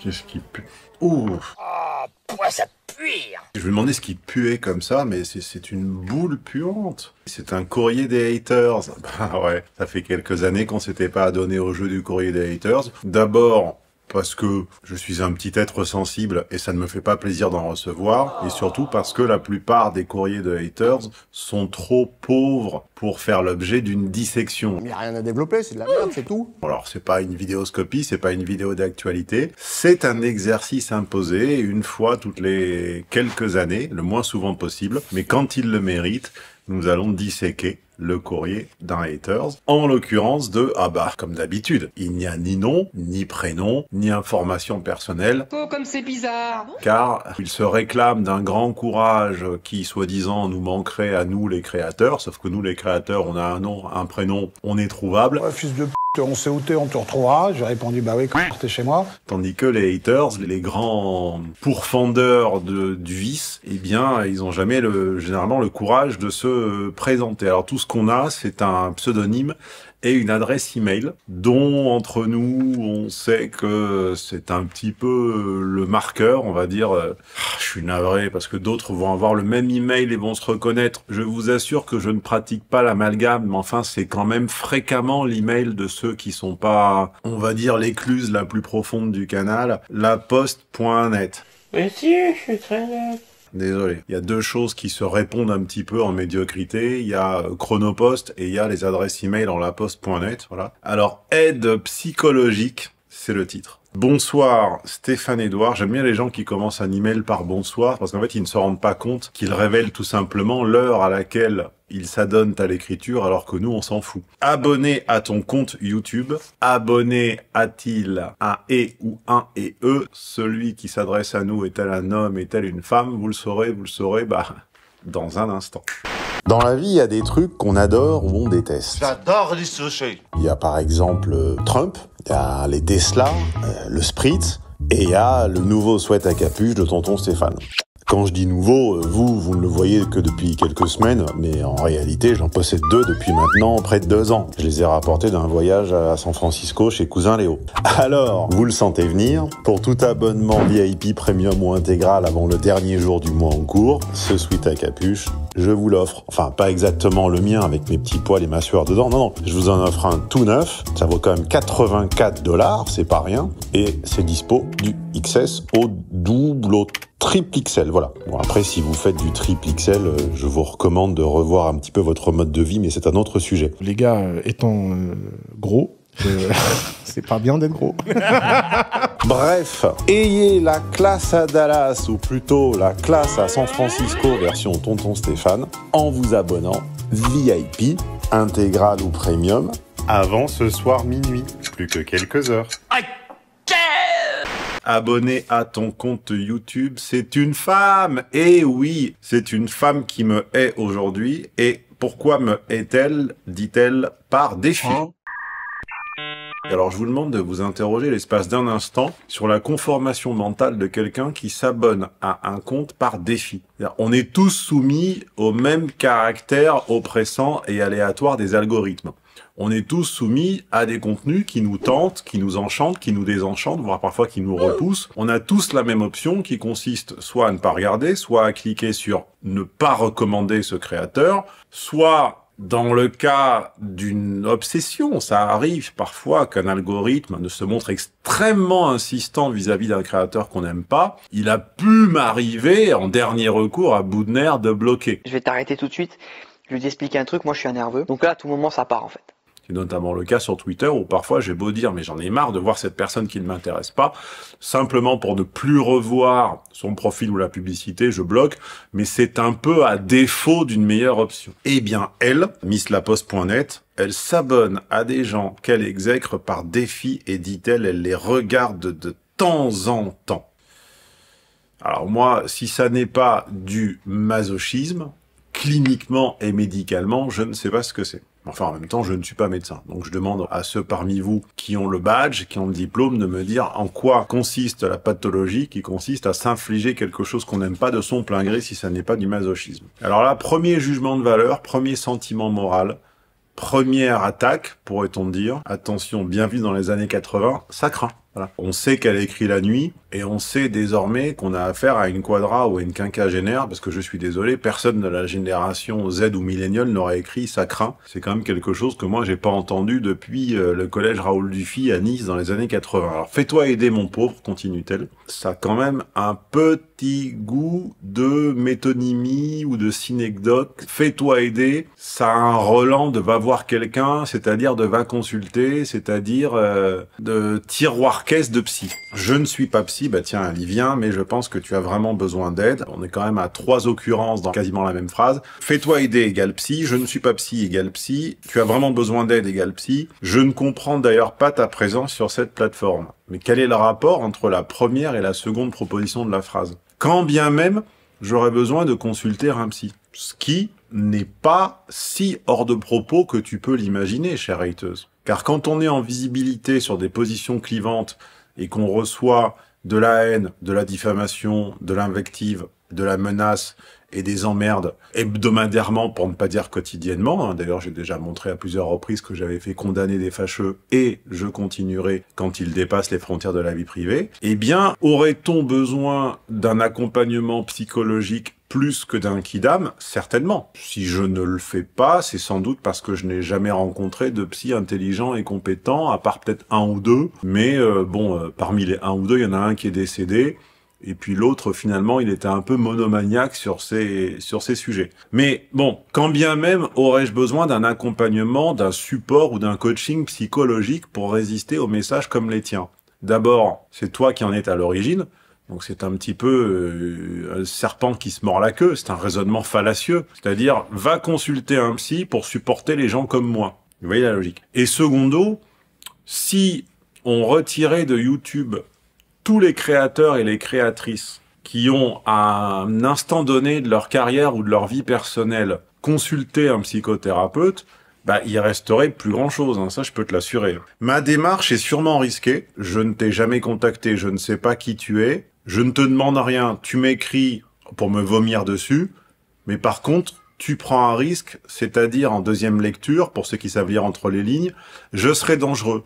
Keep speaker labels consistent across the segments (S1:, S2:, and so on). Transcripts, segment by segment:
S1: Qu'est-ce qui pue Ouf Oh, ça pue hein. Je me demandais ce qui puait comme ça, mais c'est une boule puante. C'est un courrier des haters. Bah ouais, ça fait quelques années qu'on s'était pas adonné au jeu du courrier des haters. D'abord, parce que je suis un petit être sensible et ça ne me fait pas plaisir d'en recevoir, et surtout parce que la plupart des courriers de haters sont trop pauvres pour faire l'objet d'une dissection. Il n'y a rien à développer, c'est de la merde, c'est tout. Alors c'est pas une vidéoscopie, c'est pas une vidéo d'actualité, c'est un exercice imposé une fois toutes les quelques années, le moins souvent possible, mais quand il le mérite, nous allons disséquer le courrier d'un haters, en l'occurrence de ah bah, comme d'habitude, il n'y a ni nom, ni prénom, ni information personnelle. Oh, comme c'est bizarre Car il se réclame d'un grand courage qui, soi-disant, nous manquerait à nous les créateurs, sauf que nous les créateurs, on a un nom, un prénom, on est trouvable. fils de p on sait où on te retrouvera. J'ai répondu, bah oui, quand chez moi. Tandis que les haters, les grands pourfendeurs de, du vice, eh bien, ils ont jamais le, généralement le courage de se présenter. Alors tout ce qu'on a, c'est un pseudonyme et une adresse email dont entre nous on sait que c'est un petit peu le marqueur on va dire ah, je suis navré parce que d'autres vont avoir le même email et vont se reconnaître je vous assure que je ne pratique pas l'amalgame mais enfin c'est quand même fréquemment l'email de ceux qui sont pas on va dire l'écluse la plus profonde du canal la poste.net mais si je suis très net Désolé. Il y a deux choses qui se répondent un petit peu en médiocrité. Il y a Chronopost et il y a les adresses email en laposte.net. Voilà. Alors, aide psychologique, c'est le titre. Bonsoir Stéphane Edouard. J'aime bien les gens qui commencent un email par bonsoir parce qu'en fait ils ne se rendent pas compte qu'ils révèlent tout simplement l'heure à laquelle il s'adonnent à l'écriture alors que nous on s'en fout. Abonnez à ton compte YouTube, abonné à-t-il à et ou un et E. celui qui s'adresse à nous est-elle un homme, est-elle une femme, vous le saurez, vous le saurez, bah, dans un instant. Dans la vie, il y a des trucs qu'on adore ou on déteste. J'adore les sushis. Il y a par exemple euh, Trump, il y a les Tesla, euh, le Sprite. et il y a le nouveau sweat à capuche de tonton Stéphane. Quand je dis nouveau, euh, vous, vous ne le voyez que depuis quelques semaines, mais en réalité, j'en possède deux depuis maintenant près de deux ans. Je les ai rapportés d'un voyage à San Francisco chez Cousin Léo. Alors, vous le sentez venir, pour tout abonnement VIP premium ou intégral avant le dernier jour du mois en cours, ce suite à capuche, je vous l'offre. Enfin, pas exactement le mien avec mes petits poils et ma sueur dedans. Non, non, je vous en offre un tout neuf. Ça vaut quand même 84 dollars, c'est pas rien. Et c'est dispo du XS au double, au triple XL, voilà. Bon, après, si vous faites du triple XL, euh, je vous recommande de revoir un petit peu votre mode de vie, mais c'est un autre sujet. Les gars, euh, étant euh, gros, euh, c'est pas bien d'être gros. Bref, ayez la classe à Dallas, ou plutôt la classe à San Francisco version Tonton Stéphane, en vous abonnant VIP, intégral ou premium, avant ce soir minuit, plus que quelques heures. Abonnez à ton compte YouTube, c'est une femme. Et eh oui, c'est une femme qui me hait aujourd'hui. Et pourquoi me hait-elle, dit-elle, par défi. Hein alors, je vous demande de vous interroger l'espace d'un instant sur la conformation mentale de quelqu'un qui s'abonne à un compte par défi. on est tous soumis au même caractère oppressant et aléatoire des algorithmes. On est tous soumis à des contenus qui nous tentent, qui nous enchantent, qui nous désenchantent, voire parfois qui nous repoussent. On a tous la même option qui consiste soit à ne pas regarder, soit à cliquer sur ne pas recommander ce créateur, soit dans le cas d'une obsession, ça arrive parfois qu'un algorithme ne se montre extrêmement insistant vis-à-vis d'un créateur qu'on n'aime pas. Il a pu m'arriver, en dernier recours, à bout de nerfs, de bloquer. Je vais t'arrêter tout de suite. Je vais t'expliquer un truc. Moi, je suis un nerveux. Donc là, à tout moment, ça part, en fait notamment le cas sur Twitter où parfois j'ai beau dire mais j'en ai marre de voir cette personne qui ne m'intéresse pas, simplement pour ne plus revoir son profil ou la publicité, je bloque, mais c'est un peu à défaut d'une meilleure option. Eh bien elle, misslaposte.net, elle s'abonne à des gens qu'elle exècre par défi et dit-elle, elle les regarde de temps en temps. Alors moi, si ça n'est pas du masochisme, cliniquement et médicalement, je ne sais pas ce que c'est. Enfin, en même temps, je ne suis pas médecin. Donc, je demande à ceux parmi vous qui ont le badge, qui ont le diplôme, de me dire en quoi consiste la pathologie qui consiste à s'infliger quelque chose qu'on n'aime pas de son plein gré si ça n'est pas du masochisme. Alors là, premier jugement de valeur, premier sentiment moral, première attaque, pourrait-on dire. Attention, bien vu dans les années 80, ça craint. On sait qu'elle écrit la nuit, et on sait désormais qu'on a affaire à une quadra ou à une quinquagénaire, parce que je suis désolé, personne de la génération Z ou millénial n'aurait écrit ça craint. C'est quand même quelque chose que moi j'ai pas entendu depuis euh, le collège Raoul Dufy à Nice dans les années 80. Alors fais-toi aider mon pauvre, continue-t-elle. Ça a quand même un petit goût de métonymie ou de synecdoque. Fais-toi aider, ça a un relan de va voir quelqu'un, c'est-à-dire de va consulter, c'est-à-dire euh, de tiroir-caisse de psy. Je ne suis pas psy bah tiens, Livien, mais je pense que tu as vraiment besoin d'aide. On est quand même à trois occurrences dans quasiment la même phrase. Fais-toi aider égale psy, je ne suis pas psy égale psy, tu as vraiment besoin d'aide égale psy, je ne comprends d'ailleurs pas ta présence sur cette plateforme. Mais quel est le rapport entre la première et la seconde proposition de la phrase Quand bien même j'aurais besoin de consulter un psy. Ce qui n'est pas si hors de propos que tu peux l'imaginer, chère hateuse. Car quand on est en visibilité sur des positions clivantes et qu'on reçoit de la haine, de la diffamation, de l'invective, de la menace et des emmerdes hebdomadairement, pour ne pas dire quotidiennement. Hein. D'ailleurs, j'ai déjà montré à plusieurs reprises que j'avais fait condamner des fâcheux et je continuerai quand ils dépassent les frontières de la vie privée. Eh bien, aurait-on besoin d'un accompagnement psychologique plus que d'un kidam, certainement. Si je ne le fais pas, c'est sans doute parce que je n'ai jamais rencontré de psy intelligent et compétent, à part peut-être un ou deux. Mais euh, bon, euh, parmi les un ou deux, il y en a un qui est décédé. Et puis l'autre, finalement, il était un peu monomaniaque sur ses sur ces sujets. Mais bon, quand bien même aurais-je besoin d'un accompagnement, d'un support ou d'un coaching psychologique pour résister aux messages comme les tiens D'abord, c'est toi qui en es à l'origine, donc c'est un petit peu euh, un serpent qui se mord la queue, c'est un raisonnement fallacieux. C'est-à-dire, va consulter un psy pour supporter les gens comme moi. Vous voyez la logique. Et secondo, si on retirait de YouTube tous les créateurs et les créatrices qui ont à un instant donné de leur carrière ou de leur vie personnelle consulté un psychothérapeute, bah, il resterait plus grand chose, hein. ça je peux te l'assurer. Ma démarche est sûrement risquée, je ne t'ai jamais contacté, je ne sais pas qui tu es, je ne te demande rien, tu m'écris pour me vomir dessus, mais par contre, tu prends un risque, c'est-à-dire en deuxième lecture, pour ceux qui savent lire entre les lignes, je serai dangereux.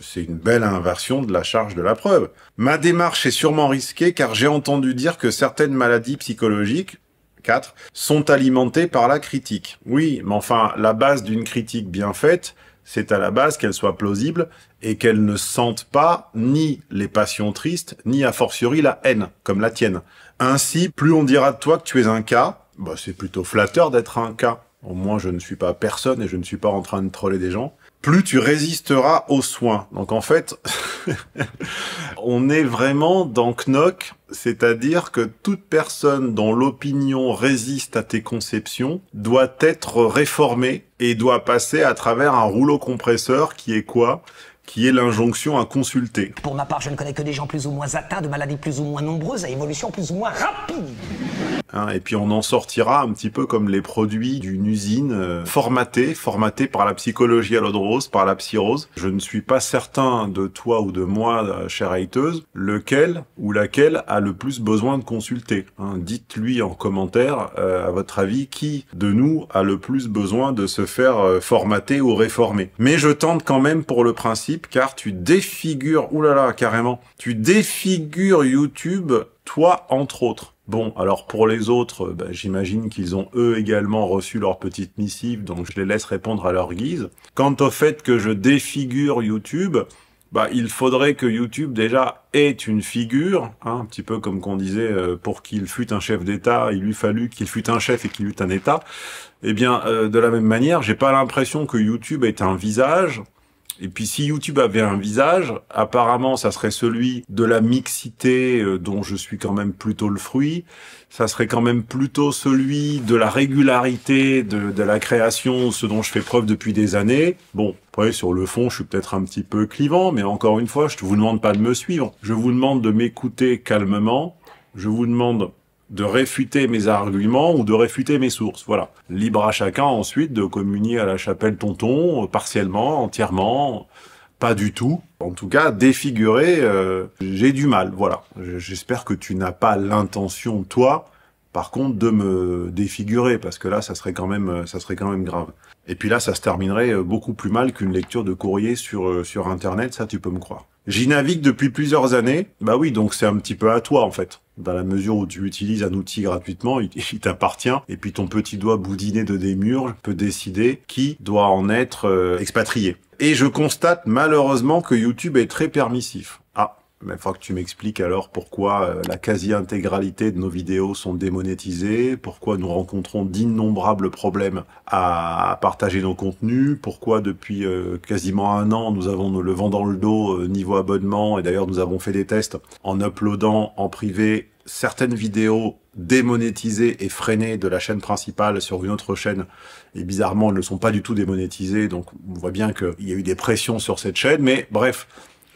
S1: C'est une belle inversion de la charge de la preuve. Ma démarche est sûrement risquée car j'ai entendu dire que certaines maladies psychologiques, 4, sont alimentées par la critique. Oui, mais enfin, la base d'une critique bien faite, c'est à la base qu'elle soit plausible et qu'elle ne sente pas ni les passions tristes, ni a fortiori la haine, comme la tienne. Ainsi, plus on dira de toi que tu es un cas, bah c'est plutôt flatteur d'être un cas. Au moins, je ne suis pas personne et je ne suis pas en train de troller des gens plus tu résisteras aux soins. Donc en fait, on est vraiment dans Knock, c'est-à-dire que toute personne dont l'opinion résiste à tes conceptions doit être réformée et doit passer à travers un rouleau compresseur qui est quoi qui est l'injonction à consulter. Pour ma part, je ne connais que des gens plus ou moins atteints de maladies plus ou moins nombreuses à évolution plus ou moins rapide. Hein, et puis on en sortira un petit peu comme les produits d'une usine euh, formatée, formatée par la psychologie à l'eau rose, par la psyrose. Je ne suis pas certain de toi ou de moi, euh, chère hateuse, lequel ou laquelle a le plus besoin de consulter. Hein, dites-lui en commentaire, euh, à votre avis, qui de nous a le plus besoin de se faire formater ou réformer. Mais je tente quand même pour le principe car tu défigures, oulala carrément, tu défigures YouTube, toi entre autres. Bon, alors pour les autres, euh, bah, j'imagine qu'ils ont eux également reçu leur petite missive, donc je les laisse répondre à leur guise. Quant au fait que je défigure YouTube, bah, il faudrait que YouTube déjà ait une figure, hein, un petit peu comme qu'on disait, euh, pour qu'il fût un chef d'État, il lui fallut qu'il fût un chef et qu'il eût un État. Eh bien, euh, de la même manière, j'ai pas l'impression que YouTube ait un visage, et puis si YouTube avait un visage, apparemment ça serait celui de la mixité euh, dont je suis quand même plutôt le fruit, ça serait quand même plutôt celui de la régularité de, la création, ce dont je fais preuve depuis des années. Bon, après sur le fond je suis peut-être un petit peu clivant, mais encore une fois je ne vous demande pas de me suivre, je vous demande de m'écouter calmement, je vous demande de réfuter mes arguments ou de réfuter mes sources. Voilà. Libre à chacun ensuite de communier à la chapelle tonton, euh, partiellement, entièrement, pas du tout. En tout cas, défiguré, euh, j'ai du mal. Voilà. J'espère que tu n'as pas l'intention, toi, par contre, de me défigurer, parce que là, ça serait quand même, ça serait quand même grave. Et puis là, ça se terminerait euh, beaucoup plus mal qu'une lecture de courrier sur euh, sur Internet, ça, tu peux me croire. J'y navigue depuis plusieurs années. Bah oui, donc c'est un petit peu à toi, en fait. Dans la mesure où tu utilises un outil gratuitement, il, t'appartient. Et puis ton petit doigt boudiné de démurge peut décider qui doit en être euh, expatrié. Et je constate malheureusement que YouTube est très permissif il faut que tu m'expliques alors pourquoi euh, la quasi-intégralité de nos vidéos sont démonétisées, pourquoi nous rencontrons d'innombrables problèmes à partager nos contenus, pourquoi depuis euh, quasiment un an nous avons le vent dans le dos euh, niveau abonnement, et d'ailleurs nous avons fait des tests en uploadant en privé certaines vidéos démonétisées et freinées de la chaîne principale sur une autre chaîne, et bizarrement elles ne sont pas du tout démonétisées, donc on voit bien qu'il y a eu des pressions sur cette chaîne, mais bref,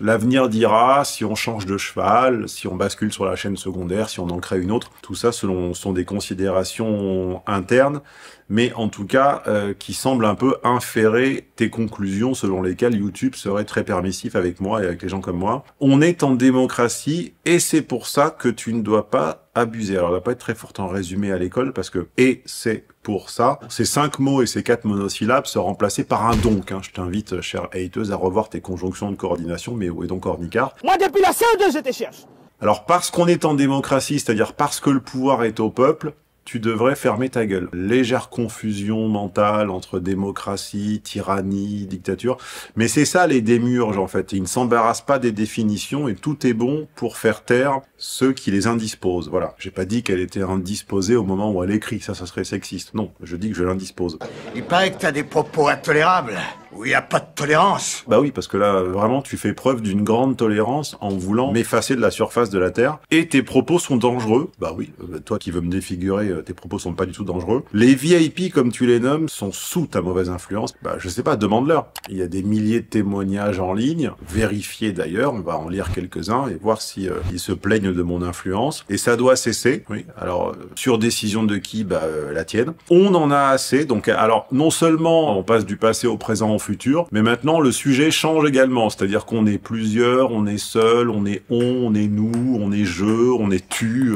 S1: L'avenir dira si on change de cheval, si on bascule sur la chaîne secondaire, si on en crée une autre. Tout ça, selon, sont des considérations internes mais en tout cas euh, qui semble un peu inférer tes conclusions selon lesquelles YouTube serait très permissif avec moi et avec les gens comme moi. On est en démocratie et c'est pour ça que tu ne dois pas abuser. Alors, ne va pas être très fort en résumé à l'école parce que et c'est pour ça. Ces cinq mots et ces quatre monosyllabes se remplacer par un donc. Hein. Je t'invite, euh, chère hateuse, à revoir tes conjonctions de coordination, mais où est donc Ornicard Moi, depuis la CE2, je te cherche alors parce qu'on est en démocratie, c'est-à-dire parce que le pouvoir est au peuple, tu devrais fermer ta gueule. Légère confusion mentale entre démocratie, tyrannie, dictature. Mais c'est ça les démurges, en fait. Ils ne s'embarrassent pas des définitions et tout est bon pour faire taire ceux qui les indisposent. Voilà. J'ai pas dit qu'elle était indisposée au moment où elle écrit. Ça, ça serait sexiste. Non. Je dis que je l'indispose. Il paraît que t'as des propos intolérables. Où il n'y a pas de tolérance. Bah oui, parce que là, vraiment, tu fais preuve d'une grande tolérance en voulant m'effacer de la surface de la Terre. Et tes propos sont dangereux. Bah oui, euh, toi qui veux me défigurer euh, euh, tes propos sont pas du tout dangereux. Les VIP, comme tu les nommes, sont sous ta mauvaise influence. Bah, je sais pas, demande-leur. Il y a des milliers de témoignages en ligne, vérifiés d'ailleurs, on va en lire quelques-uns et voir si euh, ils se plaignent de mon influence. Et ça doit cesser. Oui. Alors, euh, sur décision de qui Bah, la tienne. On en a assez. Donc, alors, non seulement on passe du passé au présent au futur, mais maintenant le sujet change également. C'est-à-dire qu'on est plusieurs, on est seul, on est on, on est nous, on est je, on est tu.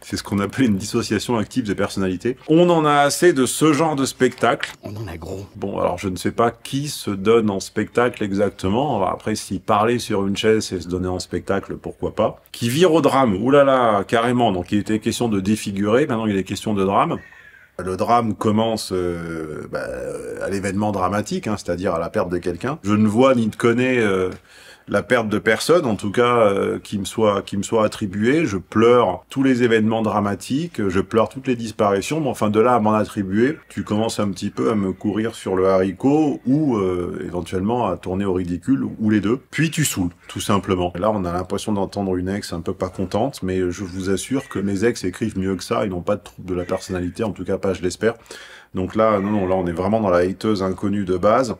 S1: C'est ce qu'on appelle une dissociation active de personnalités. On en a assez de ce genre de spectacle. On en a gros. Bon, alors je ne sais pas qui se donne en spectacle exactement. Après, si parler sur une chaise et se donner en spectacle, pourquoi pas. Qui vire au drame. Oulala, là là, carrément. Donc il était question de défigurer, maintenant il est question de drame. Le drame commence euh, bah, à l'événement dramatique, hein, c'est-à-dire à la perte de quelqu'un. Je ne vois ni ne connais... Euh, la perte de personne, en tout cas euh, qui me soit qui me soit attribuée. Je pleure tous les événements dramatiques, je pleure toutes les disparitions, mais enfin de là à m'en attribuer, tu commences un petit peu à me courir sur le haricot ou euh, éventuellement à tourner au ridicule ou les deux. Puis tu saoules, tout simplement. Là, on a l'impression d'entendre une ex un peu pas contente, mais je vous assure que mes ex écrivent mieux que ça. Ils n'ont pas de trouble de la personnalité, en tout cas pas, je l'espère. Donc là, non, là, on est vraiment dans la hateuse inconnue de base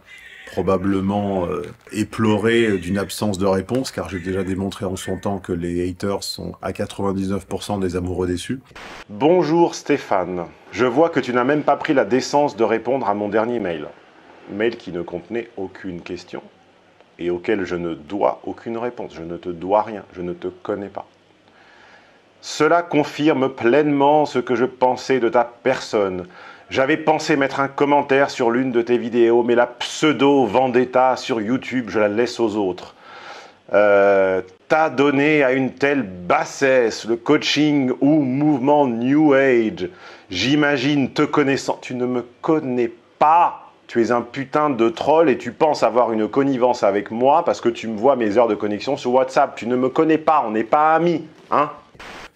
S1: probablement euh, éploré euh, d'une absence de réponse, car j'ai déjà démontré en son temps que les haters sont à 99% des amoureux déçus. Bonjour Stéphane, je vois que tu n'as même pas pris la décence de répondre à mon dernier mail. Mail qui ne contenait aucune question et auquel je ne dois aucune réponse. Je ne te dois rien, je ne te connais pas. Cela confirme pleinement ce que je pensais de ta personne. J'avais pensé mettre un commentaire sur l'une de tes vidéos, mais la pseudo vendetta sur YouTube, je la laisse aux autres. Euh, T'as donné à une telle bassesse le coaching ou mouvement New Age. J'imagine te connaissant, tu ne me connais pas. Tu es un putain de troll et tu penses avoir une connivence avec moi parce que tu me vois mes heures de connexion sur WhatsApp. Tu ne me connais pas, on n'est pas amis, hein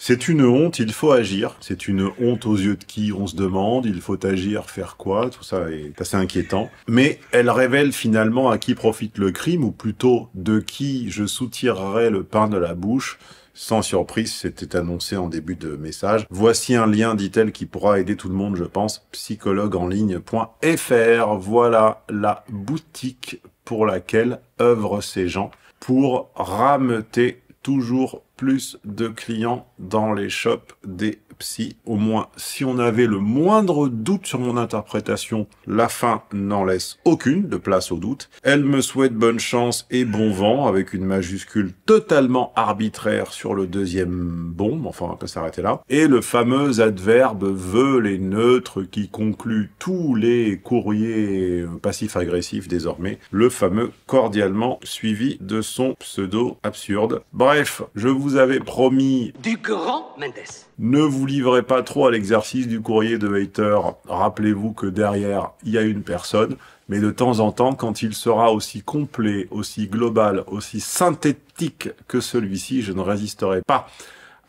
S1: c'est une honte, il faut agir. C'est une honte aux yeux de qui on se demande, il faut agir, faire quoi, tout ça est assez inquiétant. Mais elle révèle finalement à qui profite le crime, ou plutôt de qui je soutirerai le pain de la bouche. Sans surprise, c'était annoncé en début de message. Voici un lien, dit-elle, qui pourra aider tout le monde, je pense, psychologueenligne.fr. Voilà la boutique pour laquelle œuvrent ces gens pour rameter toujours plus de clients dans les shops des psy. Au moins, si on avait le moindre doute sur mon interprétation, la fin n'en laisse aucune de place au doute. Elle me souhaite bonne chance et bon vent, avec une majuscule totalement arbitraire sur le deuxième bon, enfin on peut s'arrêter là. Et le fameux adverbe veut les neutres qui conclut tous les courriers passifs-agressifs désormais, le fameux cordialement suivi de son pseudo absurde. Bref, je vous avais promis... Du ne vous livrez pas trop à l'exercice du courrier de hater. Rappelez-vous que derrière, il y a une personne, mais de temps en temps, quand il sera aussi complet, aussi global, aussi synthétique que celui-ci, je ne résisterai pas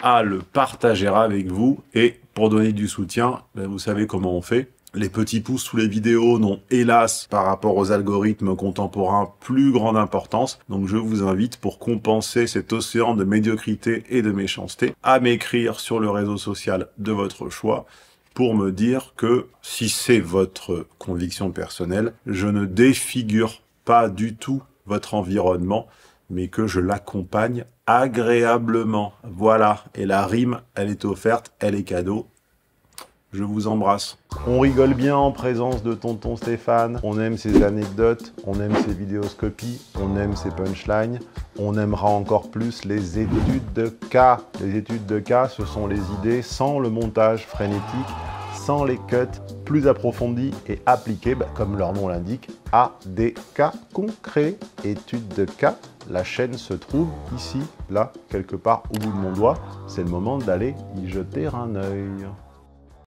S1: à le partager avec vous. Et pour donner du soutien, ben, vous savez comment on fait les petits pouces sous les vidéos n'ont hélas par rapport aux algorithmes contemporains plus grande importance, donc je vous invite pour compenser cet océan de médiocrité et de méchanceté à m'écrire sur le réseau social de votre choix pour me dire que si c'est votre conviction personnelle, je ne défigure pas du tout votre environnement, mais que je l'accompagne agréablement. Voilà, et la rime, elle est offerte, elle est cadeau, je vous embrasse. On rigole bien en présence de tonton Stéphane. On aime ses anecdotes, on aime ses vidéoscopies, on aime ses punchlines. On aimera encore plus les études de cas. Les études de cas, ce sont les idées sans le montage frénétique, sans les cuts, plus approfondis et appliquées, bah, comme leur nom l'indique, à des cas concrets. Études de cas, la chaîne se trouve ici, là, quelque part au bout de mon doigt. C'est le moment d'aller y jeter un œil.